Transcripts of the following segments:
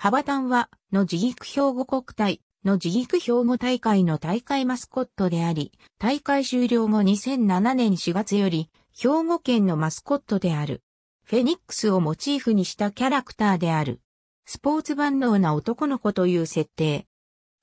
ハバタンは、の自ギ兵庫国体、の自ギ兵庫大会の大会マスコットであり、大会終了後2007年4月より、兵庫県のマスコットである。フェニックスをモチーフにしたキャラクターである。スポーツ万能な男の子という設定。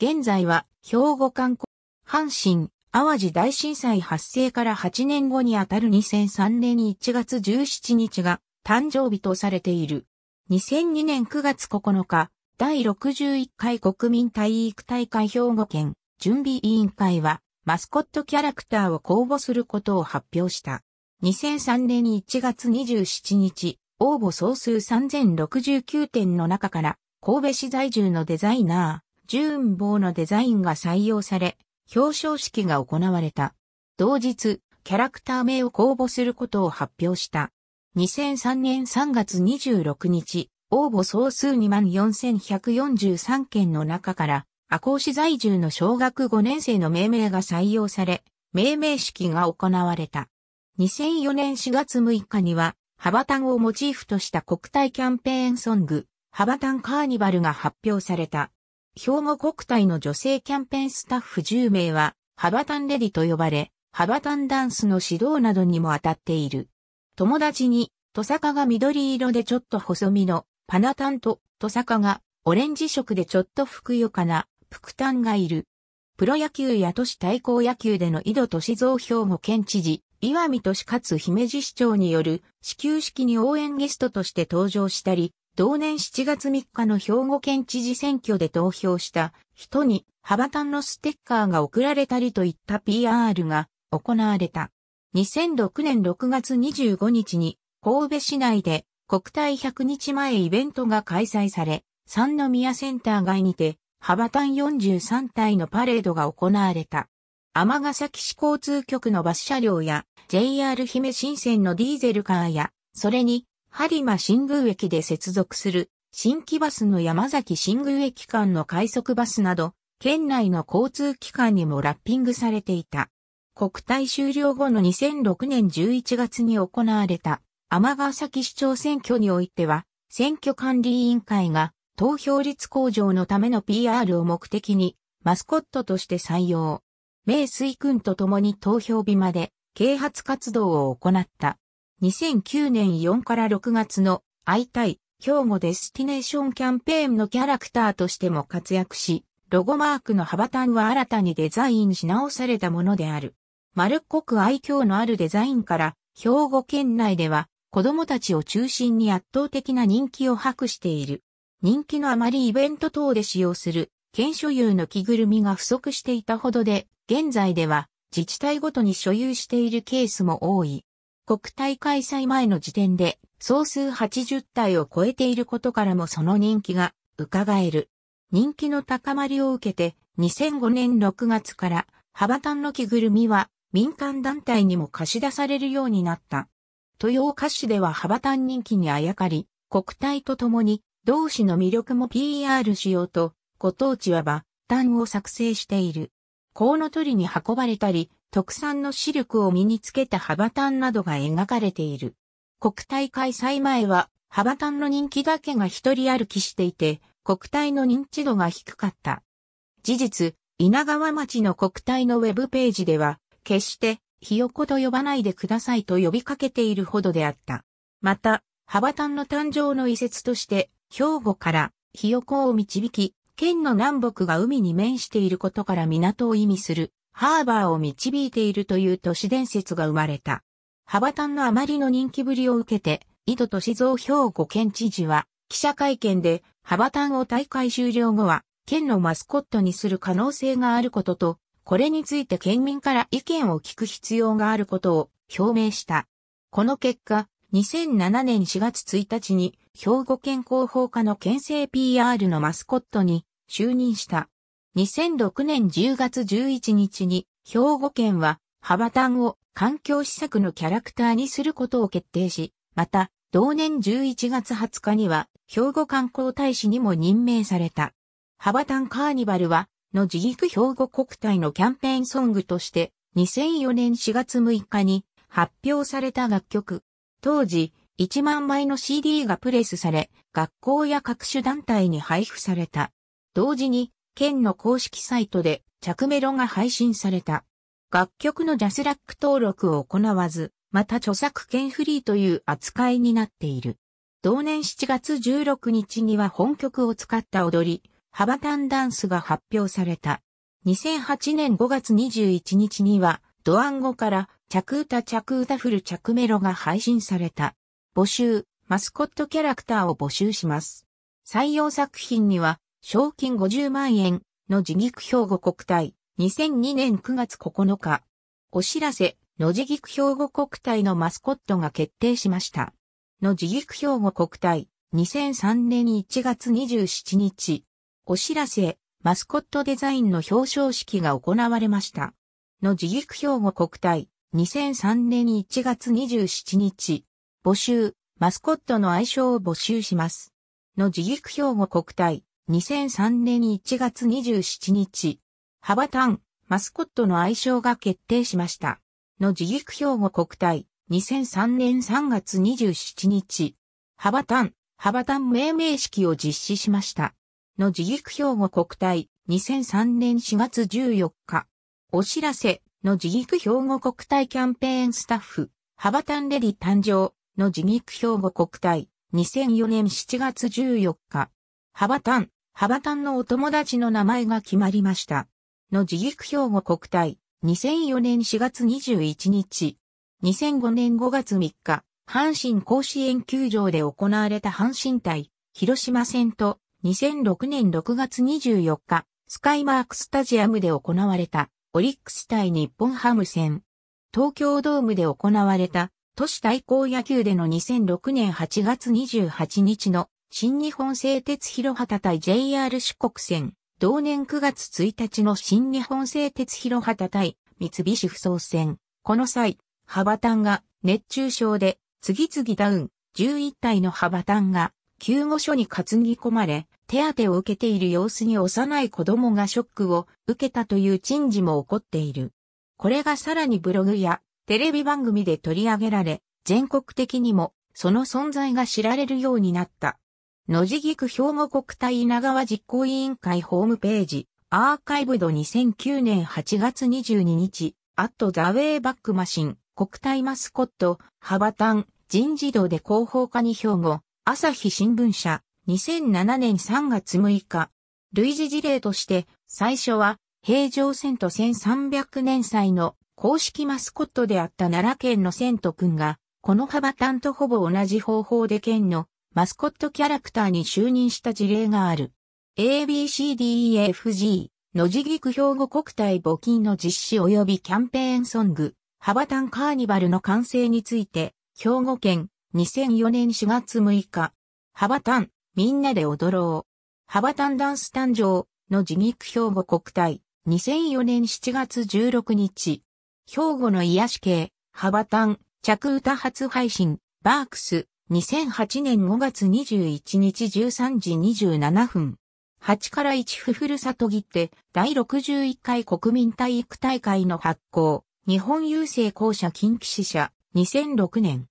現在は、兵庫観光、阪神、淡路大震災発生から8年後にあたる2003年1月17日が誕生日とされている。2002年9月9日、第61回国民体育大会兵庫県準備委員会は、マスコットキャラクターを公募することを発表した。2003年1月27日、応募総数3069点の中から、神戸市在住のデザイナー、ジューンボーのデザインが採用され、表彰式が行われた。同日、キャラクター名を公募することを発表した。2003年3月26日、応募総数24,143件の中から、赤穂市在住の小学5年生の命名が採用され、命名式が行われた。2004年4月6日には、ハバタンをモチーフとした国体キャンペーンソング、ハバタンカーニバルが発表された。兵庫国体の女性キャンペーンスタッフ10名は、ハバタンレディと呼ばれ、ハバタンダンスの指導などにも当たっている。友達に、トサカが緑色でちょっと細身の、パナタンと、トサカが、オレンジ色でちょっとふくよかな、プクタンがいる。プロ野球や都市対抗野球での井戸都市造兵庫県知事、岩見都市勝姫路市長による始球式に応援ゲストとして登場したり、同年7月3日の兵庫県知事選挙で投票した人に、ハバタンのステッカーが送られたりといった PR が行われた。2006年6月25日に神戸市内で国体100日前イベントが開催され、三宮センター街にて幅単43体のパレードが行われた。尼崎市交通局のバス車両や JR 姫新線のディーゼルカーや、それに播磨新宮駅で接続する新規バスの山崎新宮駅間の快速バスなど、県内の交通機関にもラッピングされていた。国体終了後の2006年11月に行われた、天ヶ崎市長選挙においては、選挙管理委員会が投票率向上のための PR を目的に、マスコットとして採用。名水君と共に投票日まで啓発活動を行った。2009年4から6月の会いたい兵庫デスティネーションキャンペーンのキャラクターとしても活躍し、ロゴマークの幅端は新たにデザインし直されたものである。丸っこく愛嬌のあるデザインから、兵庫県内では子供たちを中心に圧倒的な人気を博している。人気のあまりイベント等で使用する、県所有の着ぐるみが不足していたほどで、現在では自治体ごとに所有しているケースも多い。国体開催前の時点で総数80体を超えていることからもその人気が伺える。人気の高まりを受けて2005年6月からハバタンの着ぐるみは民間団体にも貸し出されるようになった。豊岡市では幅単人気にあやかり、国体とともに同市の魅力も PR しようと、ご当地は場、単を作成している。コウノトリに運ばれたり、特産のシルクを身につけた幅単などが描かれている。国体開催前は、幅単の人気だけが一人歩きしていて、国体の認知度が低かった。事実、稲川町の国体のウェブページでは、決して、ひよこと呼ばないでくださいと呼びかけているほどであった。また、ハバタンの誕生の遺説として、兵庫からひよこを導き、県の南北が海に面していることから港を意味する、ハーバーを導いているという都市伝説が生まれた。ハバタンのあまりの人気ぶりを受けて、井戸市造兵庫県知事は、記者会見で、ハバタンを大会終了後は、県のマスコットにする可能性があることと、これについて県民から意見を聞く必要があることを表明した。この結果、2007年4月1日に兵庫県広報課の県政 PR のマスコットに就任した。2006年10月11日に兵庫県はハバタンを環境施策のキャラクターにすることを決定し、また同年11月20日には兵庫観光大使にも任命された。ハバタンカーニバルはの自育兵庫国体のキャンペーンソングとして、2004年4月6日に発表された楽曲。当時、1万枚の CD がプレスされ、学校や各種団体に配布された。同時に、県の公式サイトで着メロが配信された。楽曲のジャスラック登録を行わず、また著作権フリーという扱いになっている。同年7月16日には本曲を使った踊り、ハバタンダンスが発表された。2008年5月21日には、ドアン語から、チャクータチャクータフルチャクメロが配信された。募集、マスコットキャラクターを募集します。採用作品には、賞金50万円の自菊兵庫国体、2002年9月9日、お知らせ、の自菊兵庫国体のマスコットが決定しました。の自菊兵庫国体、2003年1月27日、お知らせ、マスコットデザインの表彰式が行われました。の自育兵庫国体、2003年1月27日、募集、マスコットの愛称を募集します。の自育兵庫国体、2003年1月27日、ハバタン、マスコットの愛称が決定しました。の自育兵庫国体、2003年3月27日、ハバタン、ハバタン命名式を実施しました。の自育兵庫国体2003年4月14日。お知らせの自育兵庫国体キャンペーンスタッフ、ハバタンレディ誕生の自育兵庫国体2004年7月14日。ハバタン、ハバタンのお友達の名前が決まりました。の自育兵庫国体2004年4月21日。2005年5月3日、阪神甲子園球場で行われた阪神対広島戦と2006年6月24日、スカイマークスタジアムで行われたオリックス対日本ハム戦。東京ドームで行われた都市対抗野球での2006年8月28日の新日本製鉄広畑対 JR 四国線、同年9月1日の新日本製鉄広畑対三菱不走戦。この際、ハバタンが熱中症で次々ダウン、11体のハバタンが救護所に担ぎ込まれ、手当てを受けている様子に幼い子供がショックを受けたという珍事も起こっている。これがさらにブログやテレビ番組で取り上げられ、全国的にもその存在が知られるようになった。野地菊兵庫国体稲川実行委員会ホームページ、アーカイブド2009年8月22日、アットザウェイバックマシン、国体マスコット、ハバタン、人事堂で広報課に兵庫、朝日新聞社、2007年3月6日、類似事例として、最初は、平城遷都1300年祭の公式マスコットであった奈良県の遷都くんが、この幅担とほぼ同じ方法で県のマスコットキャラクターに就任した事例がある。ABCDEFG のじぎく兵庫国体募金の実施及びキャンペーンソング、幅担カーニバルの完成について、兵庫県2004年4月6日、ハバタン、みんなで踊ろう。ハバタンダンス誕生の自肉兵庫国体、2004年7月16日、兵庫の癒し系、ハバタン、着歌初配信、バークス、2008年5月21日13時27分。8から1ふふるさとぎって第61回国民体育大会の発行、日本郵政公社近畿支社、2006年。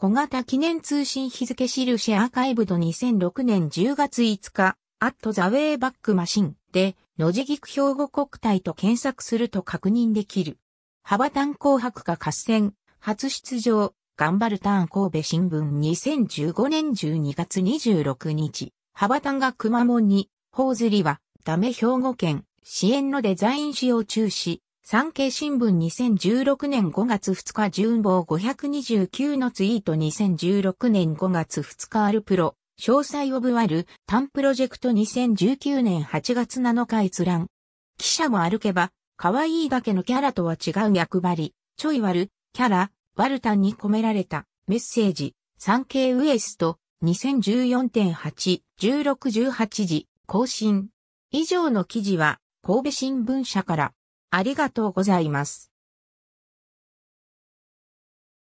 小型記念通信日付印アーカイブド2006年10月5日、アットザウェイバックマシンで、野地菊兵庫国体と検索すると確認できる。幅ン紅白化合戦、初出場、頑張るターン神戸新聞2015年12月26日、幅ンが熊門に、頬ずりは、ダメ兵庫県、支援のデザイン使用中止、産経新聞2016年5月2日順棒529のツイート2016年5月2日アルプロ、詳細オブワル、タンプロジェクト2019年8月7日閲覧。記者も歩けば、可愛いだけのキャラとは違う役割、ちょいワル、キャラ、ワルタンに込められたメッセージ、産経ウエスト2014.8、1618時、更新。以上の記事は、神戸新聞社からありがとうございます。